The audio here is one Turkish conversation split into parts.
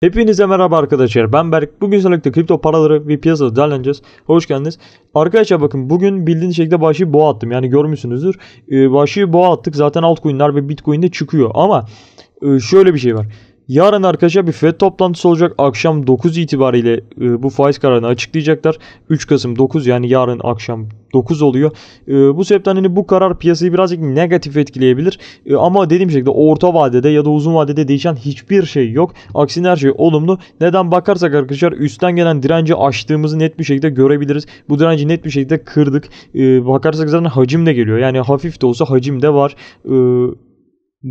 Hepinize merhaba arkadaşlar. Ben Berk. Bugün select'te kripto paraları ve piyasada değerleneceğiz. Hoş geldiniz. Arkadaşlar bakın bugün bildiğiniz şekilde başı boğa attım. Yani görmüşsünüzdür. Ee, başı boğa attık. Zaten altcoin'ler ve Bitcoin de çıkıyor. Ama e, şöyle bir şey var. Yarın arkadaşlar bir FED toplantısı olacak. Akşam 9 itibariyle e, bu faiz kararını açıklayacaklar. 3 Kasım 9 yani yarın akşam 9 oluyor. E, bu sebepten hani bu karar piyasayı birazcık negatif etkileyebilir. E, ama dediğim şekilde orta vadede ya da uzun vadede değişen hiçbir şey yok. Aksine her şey olumlu. Neden bakarsak arkadaşlar üstten gelen direnci aştığımızı net bir şekilde görebiliriz. Bu direnci net bir şekilde kırdık. bakarsak zaten hacim de geliyor. Yani hafif de olsa hacim de var. E,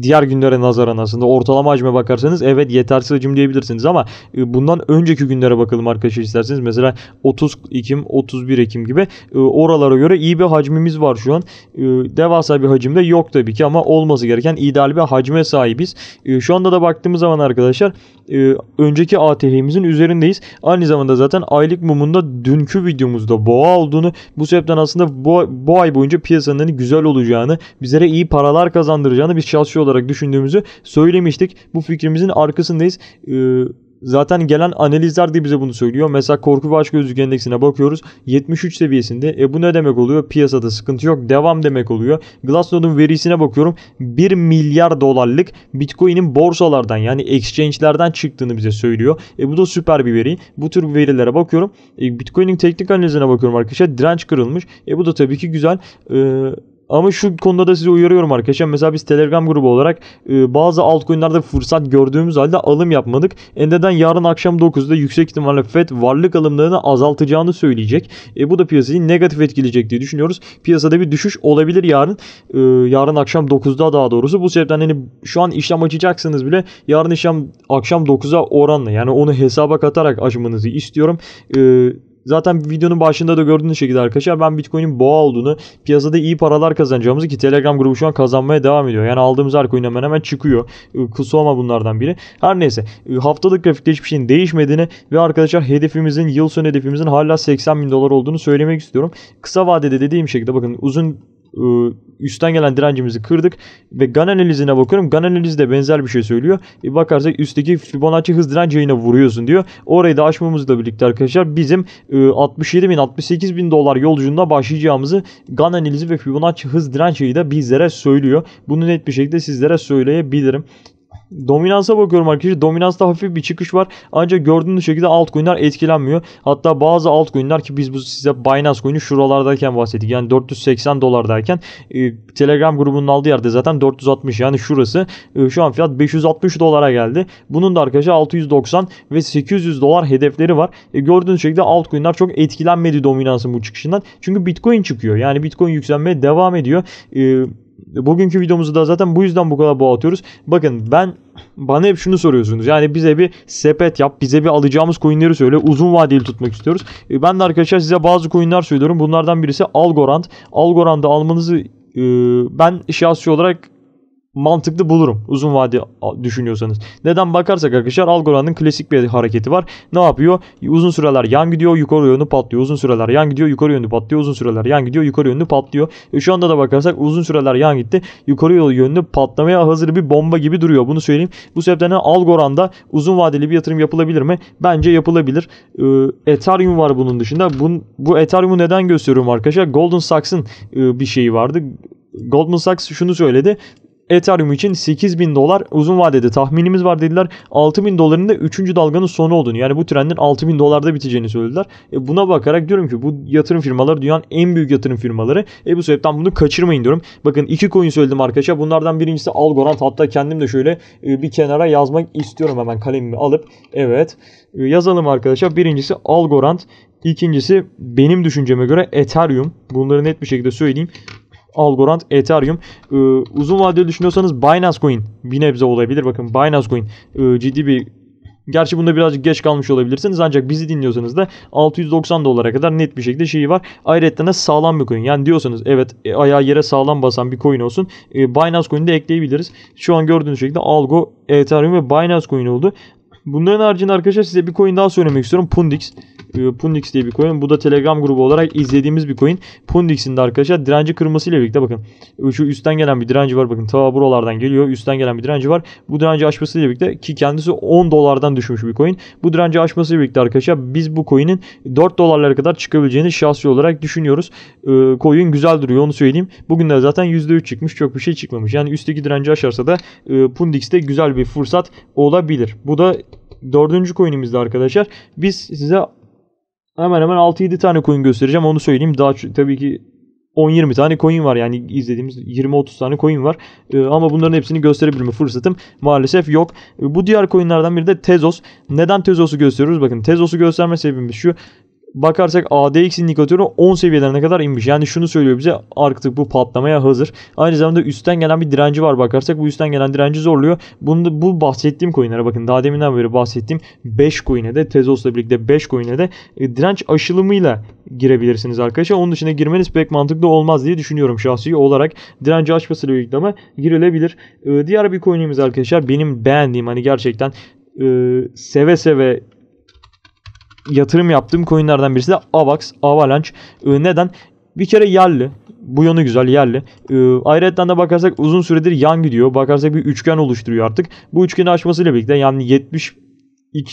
diğer günlere nazaran aslında ortalama hacme bakarsanız evet yetersiz hacim diyebilirsiniz ama e, bundan önceki günlere bakalım arkadaşlar isterseniz. Mesela 30 Ekim, 31 Ekim gibi e, oralara göre iyi bir hacmimiz var şu an. E, devasa bir hacimde yok tabii ki ama olması gereken ideal bir hacme sahibiz. Şu anda da baktığımız zaman arkadaşlar önceki ATH'imizin üzerindeyiz. Aynı zamanda zaten aylık mumunda dünkü videomuzda boğa olduğunu bu sebepten aslında bu, bu ay boyunca piyasanın hani güzel olacağını bizlere iyi paralar kazandıracağını biz çalışıyoruz olarak düşündüğümüzü söylemiştik. Bu fikrimizin arkasındayız. Ee, Zaten gelen analizler de bize bunu söylüyor. Mesela korku ve aşk endeksine bakıyoruz. 73 seviyesinde. E bu ne demek oluyor? Piyasada sıkıntı yok. Devam demek oluyor. Glassnode'un verisine bakıyorum. 1 milyar dolarlık Bitcoin'in borsalardan yani exchange'lerden çıktığını bize söylüyor. E bu da süper bir veri. Bu tür verilere bakıyorum. E, Bitcoin'in teknik analizine bakıyorum arkadaşlar. Direnç kırılmış. E bu da tabii ki güzel. Eee ama şu konuda da sizi uyarıyorum arkadaşlar. Mesela biz Telegram grubu olarak e, bazı altcoin'lerde fırsat gördüğümüz halde alım yapmadık. Endeden yarın akşam 9'da yüksek ihtimalle FED varlık alımlarını azaltacağını söyleyecek. E, bu da piyasayı negatif etkileyecek diye düşünüyoruz. Piyasada bir düşüş olabilir yarın. E, yarın akşam 9'da daha doğrusu. Bu sebepten hani şu an işlem açacaksınız bile yarın işlem akşam 9'a oranla yani onu hesaba katarak açmanızı istiyorum. Eee Zaten videonun başında da gördüğünüz şekilde arkadaşlar ben Bitcoin'in boğa olduğunu, piyasada iyi paralar kazanacağımızı ki Telegram grubu şu an kazanmaya devam ediyor. Yani aldığımız her coin hemen hemen çıkıyor. ama bunlardan biri. Her neyse ıı, haftalık grafikte hiçbir şeyin değişmediğini ve arkadaşlar hedefimizin, yıl sonu hedefimizin hala 80 bin dolar olduğunu söylemek istiyorum. Kısa vadede dediğim şekilde bakın uzun üstten gelen direncimizi kırdık ve GAN analizine bakıyorum. GAN analizi de benzer bir şey söylüyor. E bakarsak üstteki Fibonacci hız direnci yine vuruyorsun diyor. Orayı da aşmamızla birlikte arkadaşlar bizim 67 ıı, bin 68 bin dolar yolculuğunda başlayacağımızı GAN analizi ve Fibonacci hız direnci de bizlere söylüyor. Bunu net bir şekilde sizlere söyleyebilirim. Dominansa bakıyorum arkadaşlar. Dominansta hafif bir çıkış var. Ancak gördüğünüz şekilde altcoin'ler etkilenmiyor. Hatta bazı altcoin'ler ki biz bu size Binance coin'i şuralardayken bahsettik. Yani 480 dolardayken e, Telegram grubunun aldığı yerde zaten 460 yani şurası. E, şu an fiyat 560 dolara geldi. Bunun da arkadaşlar 690 ve 800 dolar hedefleri var. E, gördüğünüz şekilde altcoin'ler çok etkilenmedi dominansın bu çıkışından. Çünkü Bitcoin çıkıyor. Yani Bitcoin yükselmeye devam ediyor. E, bugünkü videomuzu da zaten bu yüzden bu kadar boğatıyoruz. Bakın ben bana hep şunu soruyorsunuz. Yani bize bir sepet yap, bize bir alacağımız coinleri söyle. Uzun vadeli tutmak istiyoruz. E, ben de arkadaşlar size bazı coinler söylüyorum. Bunlardan birisi Algorand. Algorand'ı almanızı e, ben şahsi olarak mantıklı bulurum uzun vade düşünüyorsanız. Neden bakarsak arkadaşlar Algorand'ın klasik bir hareketi var. Ne yapıyor? Uzun süreler yan gidiyor yukarı yönlü patlıyor. Uzun süreler yan gidiyor yukarı yönlü patlıyor. Uzun süreler yan gidiyor yukarı yönlü patlıyor. E şu anda da bakarsak uzun süreler yan gitti. Yukarı yönlü patlamaya hazır bir bomba gibi duruyor. Bunu söyleyeyim. Bu sebepten Algorand'a uzun vadeli bir yatırım yapılabilir mi? Bence yapılabilir. Ee, Ethereum var bunun dışında. Bun, bu Ethereum'u neden gösteriyorum arkadaşlar? Golden Sachs'ın e, bir şeyi vardı. Goldman Sachs şunu söyledi. Ethereum için 8000 dolar uzun vadede tahminimiz var dediler. 6000 doların da 3. dalganın sonu olduğunu yani bu trendin 6000 dolarda biteceğini söylediler. E buna bakarak diyorum ki bu yatırım firmaları dünyanın en büyük yatırım firmaları. E bu sebepten bunu kaçırmayın diyorum. Bakın iki coin söyledim arkadaşlar. Bunlardan birincisi Algorand. Hatta kendim de şöyle e, bir kenara yazmak istiyorum hemen kalemimi alıp. Evet e, yazalım arkadaşlar. Birincisi Algorand. İkincisi benim düşünceme göre Ethereum. Bunları net bir şekilde söyleyeyim. Algorand, Ethereum. Ee, uzun vadeli düşünüyorsanız Binance Coin bir nebze olabilir. Bakın Binance Coin e, ciddi bir Gerçi bunda birazcık geç kalmış olabilirsiniz ancak bizi dinliyorsanız da 690 dolara kadar net bir şekilde şeyi var. Ayrıca da sağlam bir coin. Yani diyorsanız evet e, ayağı yere sağlam basan bir coin olsun. E, Binance coin'i de ekleyebiliriz. Şu an gördüğünüz şekilde Algo, Ethereum ve Binance coin oldu. Bunların haricinde arkadaşlar size bir coin daha söylemek istiyorum. Pundix. Ee, Pundix diye bir coin. Bu da Telegram grubu olarak izlediğimiz bir coin. Pundix'in de arkadaşlar direnci kırması ile birlikte bakın. Ee, şu üstten gelen bir direnci var. Bakın ta buralardan geliyor. Üstten gelen bir direnci var. Bu direnci açması ile birlikte ki kendisi 10 dolardan düşmüş bir coin. Bu direnci açması ile birlikte arkadaşlar biz bu coin'in 4 dolarlara kadar çıkabileceğini şahsi olarak düşünüyoruz. E, coin güzel duruyor onu söyleyeyim. Bugün de zaten %3 çıkmış. Çok bir şey çıkmamış. Yani üstteki direnci aşarsa da e, Pundix'te güzel bir fırsat olabilir. Bu da dördüncü coin'imizdi arkadaşlar. Biz size hemen hemen 6-7 tane coin göstereceğim. Onu söyleyeyim. Daha tabii ki 10-20 tane coin var yani izlediğimiz 20-30 tane coin var ee, ama bunların hepsini gösterebilme fırsatım maalesef yok. Ee, bu diğer coinlerden biri de Tezos. Neden Tezos'u gösteriyoruz? Bakın Tezos'u gösterme sebebimiz şu bakarsak ADX indikatörü 10 seviyelerine kadar inmiş. Yani şunu söylüyor bize artık bu patlamaya hazır. Aynı zamanda üstten gelen bir direnci var bakarsak bu üstten gelen direnci zorluyor. Bunu da, bu bahsettiğim coinlere bakın daha deminden beri bahsettiğim 5 coin'e de Tezos'la birlikte 5 coin'e de e, direnç aşılımıyla girebilirsiniz arkadaşlar. Onun dışında girmeniz pek mantıklı olmaz diye düşünüyorum şahsi olarak. Direnci açmasıyla birlikte ama girilebilir. E, diğer bir coin'imiz arkadaşlar benim beğendiğim hani gerçekten e, seve seve yatırım yaptığım coinlerden birisi de AVAX, Avalanche. E, neden? Bir kere yerli. Bu yanı güzel yerli. Ee, ayrıca de bakarsak uzun süredir yan gidiyor. Bakarsak bir üçgen oluşturuyor artık. Bu üçgeni aşmasıyla birlikte yani 72,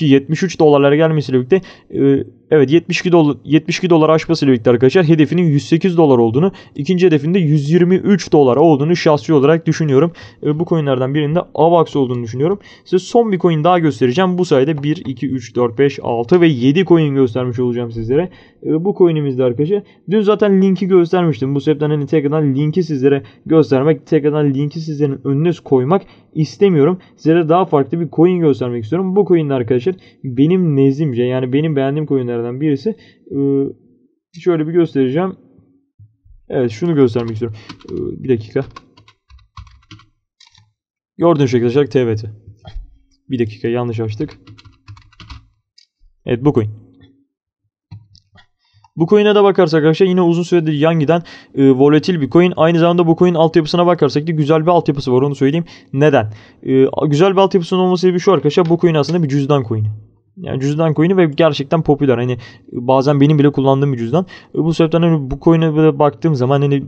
73 dolarlara gelmesiyle birlikte e, Evet 72 dolar 72 dolar aşmasıyla birlikte arkadaşlar hedefinin 108 dolar olduğunu, ikinci hedefinde 123 dolar olduğunu şahsi olarak düşünüyorum. E, bu coinlerden birinde AVAX olduğunu düşünüyorum. Size son bir coin daha göstereceğim. Bu sayede 1 2 3 4 5 6 ve 7 coin göstermiş olacağım sizlere. E, bu coin'imizde arkadaşlar dün zaten linki göstermiştim. Bu sebepten hani tekrardan linki sizlere göstermek, tekrardan linki sizlerin önüne koymak istemiyorum. Sizlere daha farklı bir coin göstermek istiyorum. Bu coin arkadaşlar benim nezimce yani benim beğendiğim coinlerden şeylerden birisi. Ee, şöyle bir göstereceğim. Evet şunu göstermek istiyorum. Ee, bir dakika. Gördüğünüz şekilde arkadaşlar TVT. Bir dakika yanlış açtık. Evet bu coin. Bu coin'e de bakarsak arkadaşlar yine uzun süredir yan giden e, volatil bir coin. Aynı zamanda bu coin altyapısına bakarsak da güzel bir altyapısı var onu söyleyeyim. Neden? E, güzel bir altyapısının olması sebebi şu arkadaşlar bu coin aslında bir cüzdan coin'i. Yani cüzdan coin'i ve gerçekten popüler. Hani bazen benim bile kullandığım bir cüzdan. E, bu sebepten hani bu coin'e baktığım zaman hani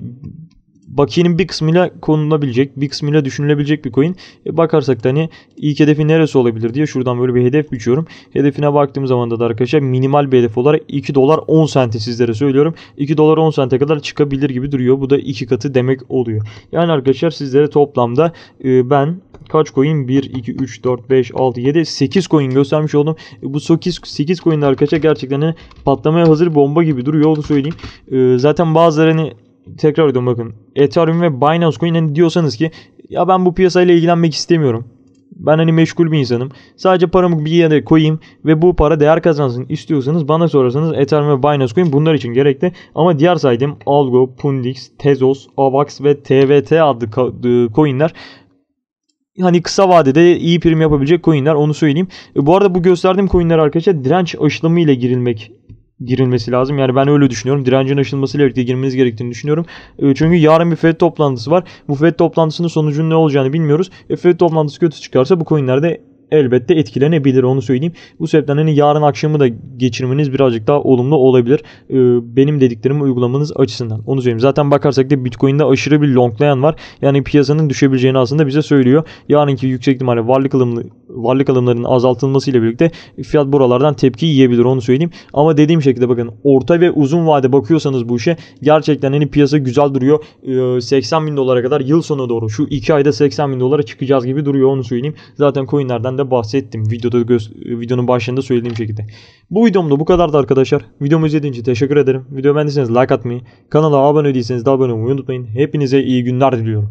bakiyenin bir kısmıyla konulabilecek, bir kısmıyla düşünülebilecek bir coin. E bakarsak da hani ilk hedefi neresi olabilir diye şuradan böyle bir hedef biçiyorum. Hedefine baktığım zaman da, arkadaşlar minimal bir hedef olarak 2 dolar 10 senti sizlere söylüyorum. 2 dolar 10 sente kadar çıkabilir gibi duruyor. Bu da iki katı demek oluyor. Yani arkadaşlar sizlere toplamda e, ben kaç coin? 1, 2, 3, 4, 5, 6, 7, 8 coin göstermiş oldum. E, bu 8, 8 coin arkadaşlar gerçekten hani patlamaya hazır bomba gibi duruyor onu söyleyeyim. E, zaten bazıları hani tekrar ediyorum bakın Ethereum ve Binance Coin hani diyorsanız ki ya ben bu piyasayla ilgilenmek istemiyorum. Ben hani meşgul bir insanım. Sadece paramı bir yere koyayım ve bu para değer kazansın istiyorsanız bana sorarsanız Ethereum ve Binance Coin bunlar için gerekli. Ama diğer saydığım Algo, Pundix, Tezos, Avax ve TVT adlı coinler hani kısa vadede iyi prim yapabilecek coinler onu söyleyeyim. E, bu arada bu gösterdiğim coinler arkadaşlar direnç aşılımı ile girilmek girilmesi lazım. Yani ben öyle düşünüyorum. Direncin aşılmasıyla birlikte girmeniz gerektiğini düşünüyorum. E, çünkü yarın bir FED toplantısı var. Bu FED toplantısının sonucunun ne olacağını bilmiyoruz. E, FED toplantısı kötü çıkarsa bu coinlerde elbette etkilenebilir onu söyleyeyim. Bu sebepten hani yarın akşamı da geçirmeniz birazcık daha olumlu olabilir. Ee, benim dediklerimi uygulamanız açısından. Onu söyleyeyim. Zaten bakarsak da Bitcoin'de aşırı bir longlayan var. Yani piyasanın düşebileceğini aslında bize söylüyor. Yarınki yüksek ihtimalle varlık alımlı varlık alımlarının azaltılmasıyla birlikte fiyat buralardan tepki yiyebilir onu söyleyeyim. Ama dediğim şekilde bakın orta ve uzun vade bakıyorsanız bu işe gerçekten hani piyasa güzel duruyor. Ee, 80 bin dolara kadar yıl sonu doğru şu 2 ayda 80 bin dolara çıkacağız gibi duruyor onu söyleyeyim. Zaten coinlerden de da bahsettim. Videoda gö- videonun başında söylediğim şekilde. Bu videomda bu kadardı arkadaşlar. Videomu izlediğiniz için teşekkür ederim. Videomu beğendiyseniz like atmayı, kanala abone değilseniz de abone olmayı unutmayın. Hepinize iyi günler diliyorum.